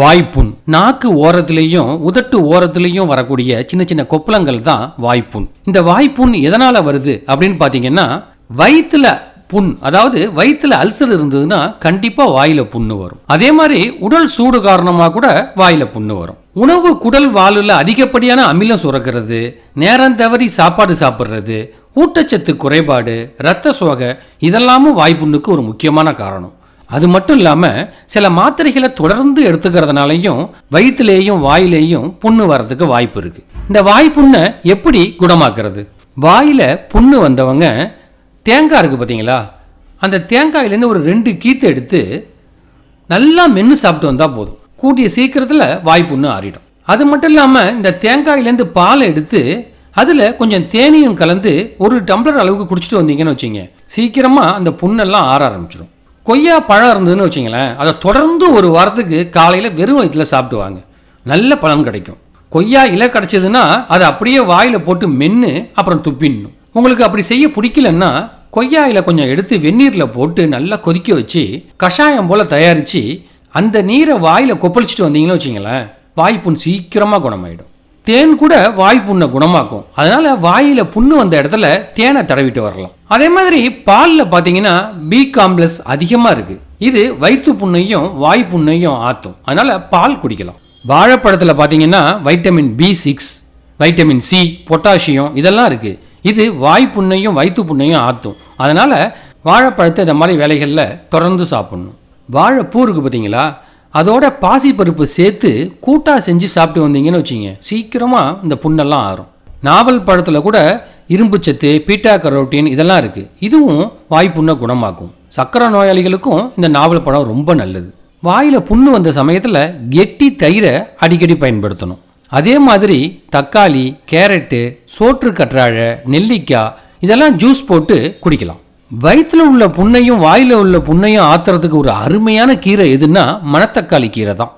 வாய்ப்புண் நாக்கு ஓரத்துலேயும் உதட்டு ஓரத்துலேயும் வரக்கூடிய சின்ன சின்ன கொப்பளங்கள் தான் வாய்ப்புண் இந்த வாய்ப்புண் எதனால் வருது அப்படின்னு பார்த்தீங்கன்னா வயிற்றுல புண் அதாவது வயிற்றுல அல்சர் இருந்ததுன்னா கண்டிப்பாக வாயில புண்ணு வரும் அதே மாதிரி உடல் சூடு காரணமாக கூட வாயில புண்ணு வரும் உணவு குடல் வாலில் அதிகப்படியான அமிலம் சுரக்கிறது நேரம் தவறி சாப்பாடு சாப்பிட்றது ஊட்டச்சத்து குறைபாடு இரத்த சோகை இதெல்லாமும் வாய்ப்புண்ணுக்கு ஒரு முக்கியமான காரணம் அது மட்டும் இல்லாமல் சில மாத்திரைகளை தொடர்ந்து எடுத்துக்கிறதுனாலையும் வயிற்றுலேயும் வாயிலேயும் புண்ணு வர்றதுக்கு வாய்ப்பு இருக்குது இந்த வாய் புண்ணை எப்படி குணமாக்குறது வாயில் புண்ணு வந்தவங்க தேங்காய் இருக்குது பார்த்தீங்களா அந்த தேங்காயிலேருந்து ஒரு ரெண்டு கீத்து எடுத்து நல்லா மென்று சாப்பிட்டு வந்தால் போதும் கூட்டிய சீக்கிரத்தில் வாய் புண்ணு ஆறிடும் அது மட்டும் இல்லாமல் இந்த தேங்காயிலேருந்து பால் எடுத்து அதில் கொஞ்சம் தேனியும் கலந்து ஒரு டம்ளர் அளவுக்கு குடிச்சிட்டு வந்தீங்கன்னு வச்சுங்க சீக்கிரமாக அந்த புண்ணெல்லாம் ஆற ஆரம்பிச்சிடும் கொய்யா பழம் இருந்ததுன்னு வச்சிங்களேன் அதை தொடர்ந்து ஒரு வாரத்துக்கு காலையில் வெறும் வயிற்றில் சாப்பிடுவாங்க நல்ல பழம் கிடைக்கும் கொய்யா இலை கிடச்சதுன்னா அதை அப்படியே வாயில் போட்டு மென்று அப்புறம் துப்பிடணும் உங்களுக்கு அப்படி செய்ய பிடிக்கலன்னா கொய்யா இலை கொஞ்சம் எடுத்து வெந்நீரில் போட்டு நல்லா கொதிக்க வச்சு கஷாயம் போல் தயாரித்து அந்த நீரை வாயில் கொப்பளிச்சுட்டு வந்தீங்கன்னு வச்சிங்களேன் வாய்ப்புண் சீக்கிரமாக குணமாயிடும் தேன் கூட வாய் புண்ணை குணமாக்கும் அதனால வாயில புண்ணு வந்த இடத்துல தேனை தடவிட்டு வரலாம் அதே மாதிரி பாலில் பார்த்தீங்கன்னா பி காம்ப்ளஸ் அதிகமாக இருக்கு இது வயிற்று புண்ணையும் வாய் புண்ணையும் ஆத்தும் அதனால பால் குடிக்கலாம் வாழைப்பழத்தில் பார்த்தீங்கன்னா vitamin B six vitamin C potassium இதெல்லாம் இருக்கு இது வாய் புண்ணையும் வயிற்று புண்ணையும் ஆத்தும் அதனால வாழைப்பழத்தை இந்த மாதிரி வேலைகளில் தொடர்ந்து சாப்பிடணும் வாழைப்பூ இருக்குது பார்த்தீங்களா அதோட பாசி பருப்பு சேர்த்து கூட்டாக செஞ்சு சாப்பிட்டு வந்தீங்கன்னு வச்சிங்க சீக்கிரமாக இந்த புண்ணெல்லாம் ஆறும் நாவல் பழத்தில் கூட இரும்புச்சத்து பீட்டா கரோட்டின் இதெல்லாம் இருக்குது இதுவும் வாய் புண்ணை குணமாக்கும் சக்கரை நோயாளிகளுக்கும் இந்த நாவல் பழம் ரொம்ப நல்லது வாயில் புண்ணு வந்த சமயத்தில் கெட்டி தயிரை அடிக்கடி பயன்படுத்தணும் அதே மாதிரி தக்காளி கேரட்டு சோற்று கற்றாழை நெல்லிக்காய் இதெல்லாம் ஜூஸ் போட்டு குடிக்கலாம் வயிற்றில் உள்ள புண்ணையும் வாயில் உள்ள புண்ணையும் ஆத்துறதுக்கு ஒரு அருமையான கீரை எதுன்னா மணத்தக்காளி கீரை தான்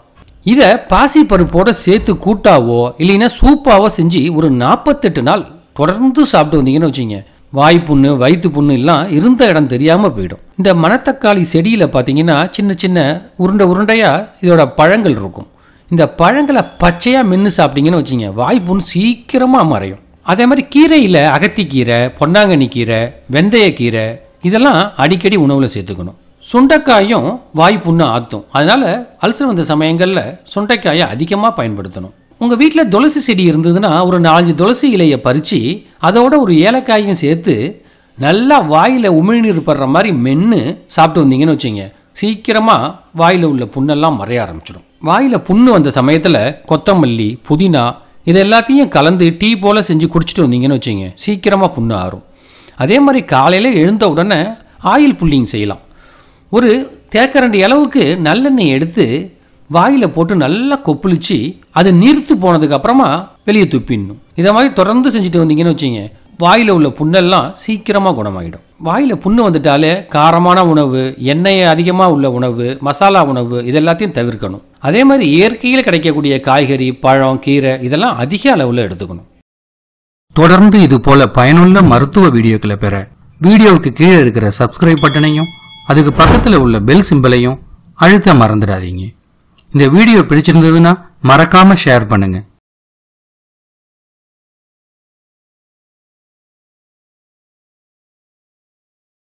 இதை பாசி பருப்போட சேர்த்து கூட்டாவோ இல்லைன்னா சூப்பாவோ செஞ்சு ஒரு நாற்பத்தெட்டு நாள் தொடர்ந்து சாப்பிட்டு வந்தீங்கன்னு வச்சுங்க வாய் புண்ணு வயிற்று புண்ணு எல்லாம் இருந்த இடம் தெரியாமல் போயிடும் இந்த மணத்தக்காளி செடியில் பார்த்தீங்கன்னா சின்ன சின்ன உருண்டை உருண்டையாக இதோட பழங்கள் இருக்கும் இந்த பழங்களை பச்சையாக மின்னு சாப்பிட்டீங்கன்னு வச்சுங்க வாய் சீக்கிரமாக மறையும் அதே மாதிரி கீரையில் அகத்திக்கீரை பொன்னாங்கண்ணி கீரை வெந்தயக்கீரை இதெல்லாம் அடிக்கடி உணவில் சேர்த்துக்கணும் சுண்டைக்காயும் வாய் புண்ணு ஆற்றும் அதனால் அல்சர் வந்த சமயங்களில் சுண்டைக்காயை அதிகமாக பயன்படுத்தணும் உங்கள் வீட்டில் துளசி செடி இருந்ததுன்னா ஒரு நாலஞ்சு துளசி இலையை பறித்து அதோட ஒரு ஏலக்காயும் சேர்த்து நல்லா வாயில் உமிழ்நீர் படுற மாதிரி மென்று சாப்பிட்டு வந்தீங்கன்னு வச்சுங்க சீக்கிரமாக வாயில் உள்ள புண்ணெல்லாம் மறைய ஆரம்பிச்சிடும் வாயில் புண்ணு வந்த சமயத்தில் கொத்தமல்லி புதினா இது எல்லாத்தையும் கலந்து டீ போல் செஞ்சு குடிச்சிட்டு வந்தீங்கன்னு வச்சுங்க சீக்கிரமாக புண்ணு ஆறும் அதே மாதிரி காலையில் எழுந்த உடனே ஆயில் புல்லிங் செய்யலாம் ஒரு தேக்கரண்டி அளவுக்கு நல்லெண்ணெய் எடுத்து வாயில் போட்டு நல்லா கொப்புளிச்சு அது நீர்த்து போனதுக்கப்புறமா வெளியே துப்பிடணும் இதை மாதிரி தொடர்ந்து செஞ்சுட்டு வந்தீங்கன்னு வச்சிங்க வாயில் உள்ள புண்ணெல்லாம் சீக்கிரமாக குணமாகிடும் வாயில் புண்ணு வந்துட்டாலே காரமான உணவு எண்ணெயை அதிகமாக உள்ள உணவு மசாலா உணவு இதெல்லாத்தையும் தவிர்க்கணும் அதே மாதிரி இயற்கையில் கிடைக்கக்கூடிய காய்கறி பழம் கீரை இதெல்லாம் அதிக அளவில் எடுத்துக்கணும் தொடர்ந்து இது போல பயனுள்ள மருத்துவ வீடியோக்களை பெற வீடியோவுக்கு கீழே இருக்கிற சப்ஸ்கிரைப் பட்டனையும் அதுக்கு பக்கத்தில் உள்ள பெல் சிம்பிளையும் அழுத்த மறந்துடாதீங்க இந்த வீடியோ பிடிச்சிருந்ததுன்னா மறக்காம ஷேர் பண்ணுங்க